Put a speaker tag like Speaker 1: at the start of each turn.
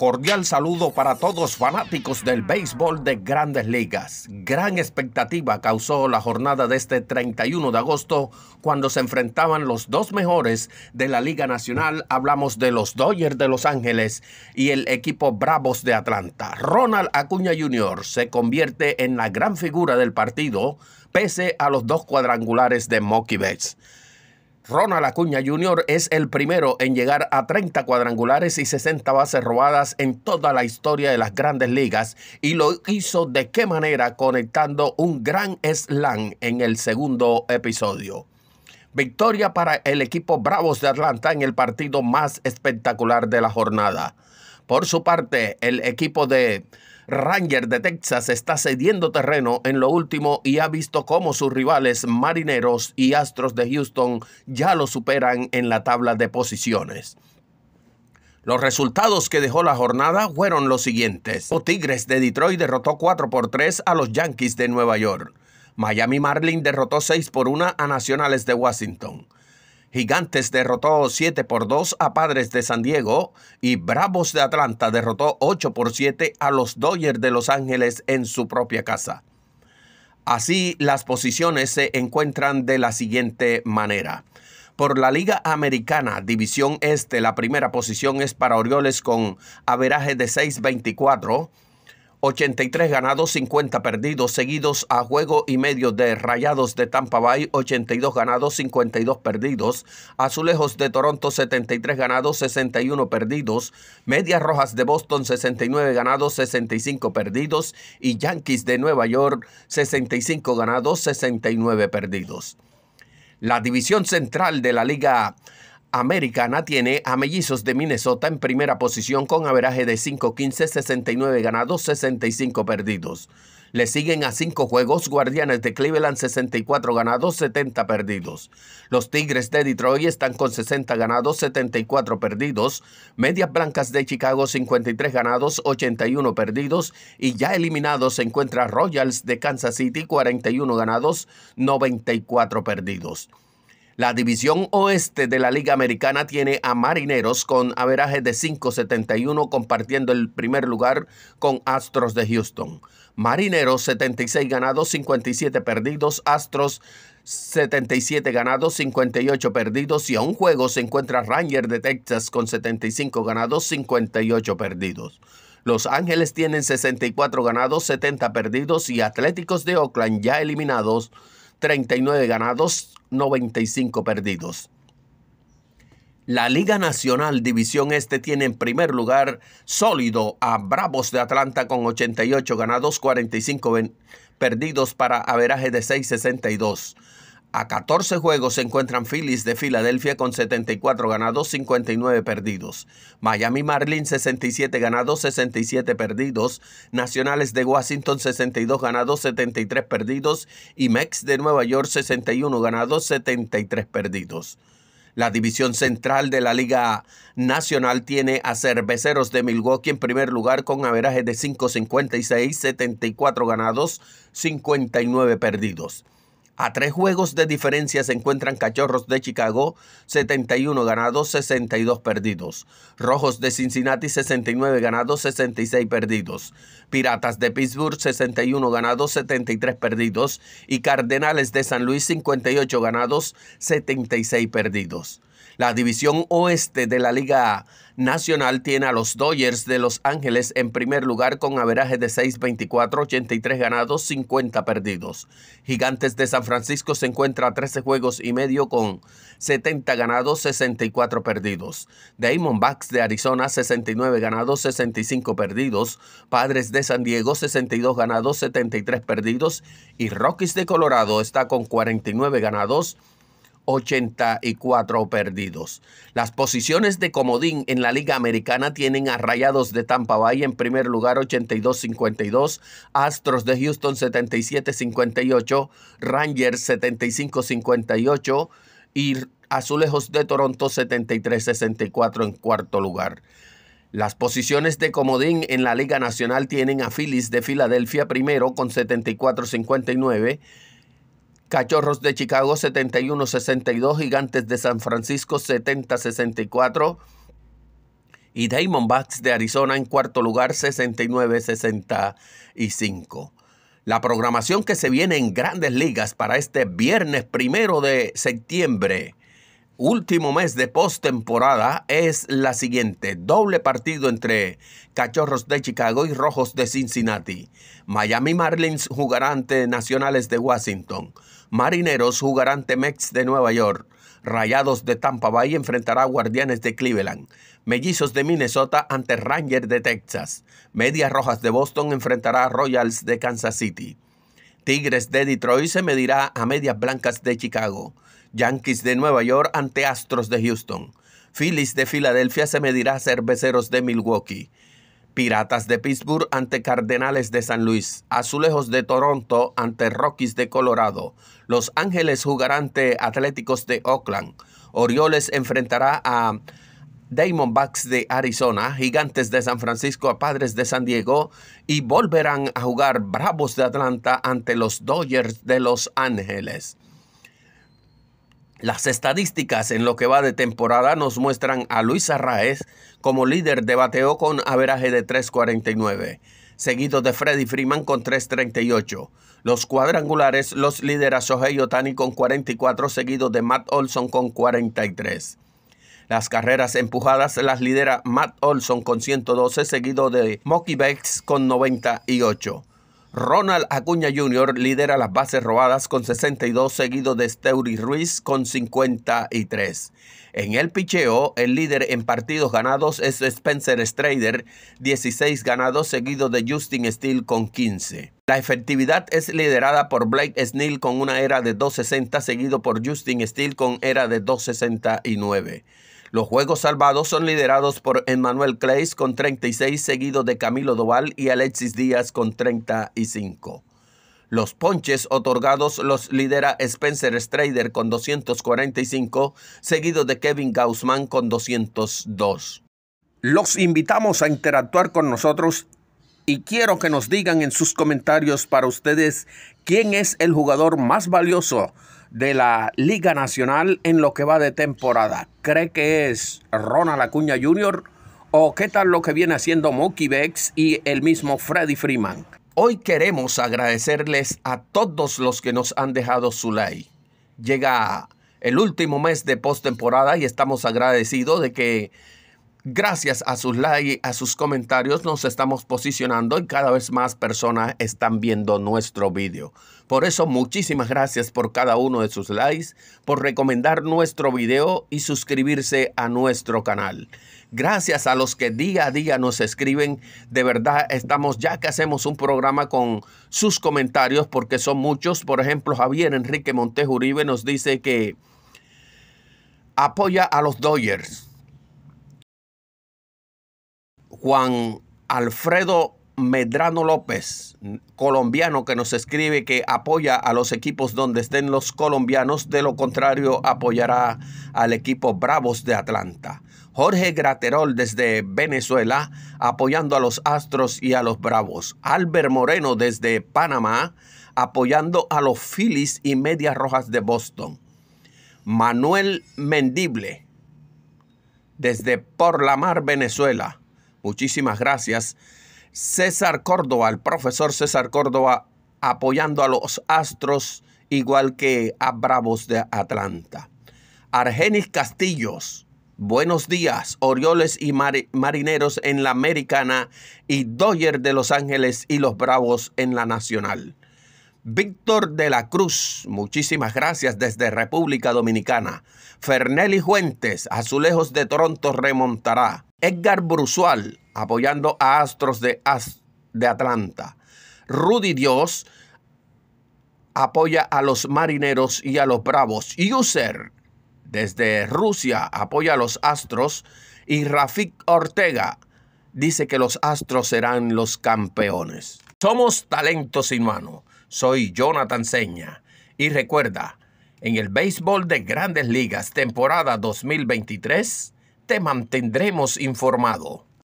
Speaker 1: Cordial saludo para todos fanáticos del béisbol de grandes ligas. Gran expectativa causó la jornada de este 31 de agosto cuando se enfrentaban los dos mejores de la Liga Nacional. Hablamos de los Dodgers de Los Ángeles y el equipo Bravos de Atlanta. Ronald Acuña Jr. se convierte en la gran figura del partido pese a los dos cuadrangulares de Mookie Betts. Ronald Acuña Jr. es el primero en llegar a 30 cuadrangulares y 60 bases robadas en toda la historia de las grandes ligas y lo hizo de qué manera conectando un gran slam en el segundo episodio. Victoria para el equipo Bravos de Atlanta en el partido más espectacular de la jornada. Por su parte, el equipo de Ranger de Texas está cediendo terreno en lo último y ha visto cómo sus rivales Marineros y Astros de Houston ya lo superan en la tabla de posiciones. Los resultados que dejó la jornada fueron los siguientes. Tigres de Detroit derrotó 4 por 3 a los Yankees de Nueva York. Miami Marlin derrotó 6 por 1 a Nacionales de Washington. Gigantes derrotó 7 por 2 a Padres de San Diego y Bravos de Atlanta derrotó 8 por 7 a los Dodgers de Los Ángeles en su propia casa. Así las posiciones se encuentran de la siguiente manera. Por la Liga Americana, División Este, la primera posición es para Orioles con averaje de 624. 83 ganados, 50 perdidos, seguidos a juego y medio de Rayados de Tampa Bay, 82 ganados, 52 perdidos, Azulejos de Toronto, 73 ganados, 61 perdidos, Medias Rojas de Boston, 69 ganados, 65 perdidos y Yankees de Nueva York, 65 ganados, 69 perdidos. La división central de la Liga Americana tiene a Mellizos de Minnesota en primera posición con averaje de 5-15, 69 ganados, 65 perdidos. Le siguen a cinco juegos Guardianes de Cleveland 64 ganados, 70 perdidos. Los Tigres de Detroit están con 60 ganados, 74 perdidos. Medias Blancas de Chicago 53 ganados, 81 perdidos. Y ya eliminados se encuentra Royals de Kansas City 41 ganados, 94 perdidos. La división oeste de la Liga Americana tiene a Marineros con averaje de 5.71 compartiendo el primer lugar con Astros de Houston. Marineros 76 ganados, 57 perdidos, Astros 77 ganados, 58 perdidos y a un juego se encuentra Ranger de Texas con 75 ganados, 58 perdidos. Los Ángeles tienen 64 ganados, 70 perdidos y Atléticos de Oakland ya eliminados 39 ganados, 95 perdidos. La Liga Nacional División Este tiene en primer lugar sólido a Bravos de Atlanta con 88 ganados, 45 perdidos para averaje de 662. A 14 juegos se encuentran Phillies de Filadelfia con 74 ganados, 59 perdidos. Miami Marlin 67 ganados, 67 perdidos. Nacionales de Washington 62 ganados, 73 perdidos. Y Mex de Nueva York 61 ganados, 73 perdidos. La división central de la Liga Nacional tiene a Cerveceros de Milwaukee en primer lugar con averaje de 5.56, 74 ganados, 59 perdidos. A tres juegos de diferencia se encuentran Cachorros de Chicago, 71 ganados, 62 perdidos. Rojos de Cincinnati, 69 ganados, 66 perdidos. Piratas de Pittsburgh, 61 ganados, 73 perdidos. Y Cardenales de San Luis, 58 ganados, 76 perdidos. La división oeste de la Liga Nacional tiene a los Dodgers de Los Ángeles en primer lugar con averaje de 6.24, 83 ganados, 50 perdidos. Gigantes de San Francisco se encuentra a 13 juegos y medio con 70 ganados, 64 perdidos. Diamondbacks de Arizona 69 ganados, 65 perdidos. Padres de San Diego 62 ganados, 73 perdidos. Y Rockies de Colorado está con 49 ganados, 84 perdidos. Las posiciones de comodín en la Liga Americana tienen a Rayados de Tampa Bay en primer lugar 82-52, Astros de Houston 77-58, Rangers 75-58 y Azulejos de Toronto 73-64 en cuarto lugar. Las posiciones de comodín en la Liga Nacional tienen a Phillies de Filadelfia primero con 74-59, Cachorros de Chicago 71-62, Gigantes de San Francisco 70-64 y Diamondbacks de Arizona en cuarto lugar 69-65. La programación que se viene en grandes ligas para este viernes primero de septiembre último mes de postemporada es la siguiente. Doble partido entre Cachorros de Chicago y Rojos de Cincinnati. Miami Marlins jugará ante Nacionales de Washington. Marineros jugará ante Mets de Nueva York. Rayados de Tampa Bay enfrentará a Guardianes de Cleveland. Mellizos de Minnesota ante Rangers de Texas. Medias Rojas de Boston enfrentará a Royals de Kansas City. Tigres de Detroit se medirá a Medias Blancas de Chicago. Yankees de Nueva York ante Astros de Houston. Phillies de Filadelfia se medirá a Cerveceros de Milwaukee. Piratas de Pittsburgh ante Cardenales de San Luis, Azulejos de Toronto ante Rockies de Colorado, Los Ángeles jugará ante Atléticos de Oakland, Orioles enfrentará a Diamondbacks de Arizona, Gigantes de San Francisco a Padres de San Diego y volverán a jugar Bravos de Atlanta ante los Dodgers de Los Ángeles. Las estadísticas en lo que va de temporada nos muestran a Luis Arraez como líder de bateo con averaje de 3.49, seguido de Freddy Freeman con 3.38. Los cuadrangulares los lidera Sohei Otani con 44, seguido de Matt Olson con 43. Las carreras empujadas las lidera Matt Olson con 112, seguido de Mocky Becks con 98. Ronald Acuña Jr. lidera las bases robadas con 62, seguido de Steuri Ruiz con 53. En el picheo, el líder en partidos ganados es Spencer Strader, 16 ganados, seguido de Justin Steele con 15. La efectividad es liderada por Blake Snell con una era de 260, seguido por Justin Steele con era de 269. Los Juegos Salvados son liderados por Emmanuel Clays con 36, seguido de Camilo Doval y Alexis Díaz con 35. Los ponches otorgados los lidera Spencer Strader con 245, seguido de Kevin Gaussman con 202. Los invitamos a interactuar con nosotros y quiero que nos digan en sus comentarios para ustedes quién es el jugador más valioso de la Liga Nacional en lo que va de temporada. ¿Cree que es Ronald Acuña Jr. o qué tal lo que viene haciendo Mookie Bex y el mismo Freddy Freeman? Hoy queremos agradecerles a todos los que nos han dejado su like. Llega el último mes de postemporada y estamos agradecidos de que Gracias a sus likes, a sus comentarios, nos estamos posicionando y cada vez más personas están viendo nuestro video. Por eso, muchísimas gracias por cada uno de sus likes, por recomendar nuestro video y suscribirse a nuestro canal. Gracias a los que día a día nos escriben. De verdad, estamos ya que hacemos un programa con sus comentarios, porque son muchos. Por ejemplo, Javier Enrique Montes Uribe nos dice que apoya a los Dodgers Juan Alfredo Medrano López, colombiano que nos escribe que apoya a los equipos donde estén los colombianos, de lo contrario apoyará al equipo Bravos de Atlanta. Jorge Graterol desde Venezuela, apoyando a los Astros y a los Bravos. Albert Moreno desde Panamá, apoyando a los Phillies y Medias Rojas de Boston. Manuel Mendible desde Por la Mar, Venezuela Muchísimas gracias. César Córdoba, el profesor César Córdoba, apoyando a los Astros igual que a Bravos de Atlanta. Argenis Castillos, buenos días, Orioles y Marineros en la Americana y Doyer de Los Ángeles y los Bravos en la Nacional. Víctor de la Cruz, muchísimas gracias desde República Dominicana. Fernelli Fuentes, Azulejos de Toronto remontará. Edgar Brusual, apoyando a Astros de, de Atlanta. Rudy Dios apoya a los marineros y a los bravos. User, desde Rusia, apoya a los Astros. Y Rafik Ortega dice que los Astros serán los campeones. Somos talentos sin mano. Soy Jonathan Seña. Y recuerda, en el béisbol de grandes ligas, temporada 2023, te mantendremos informado.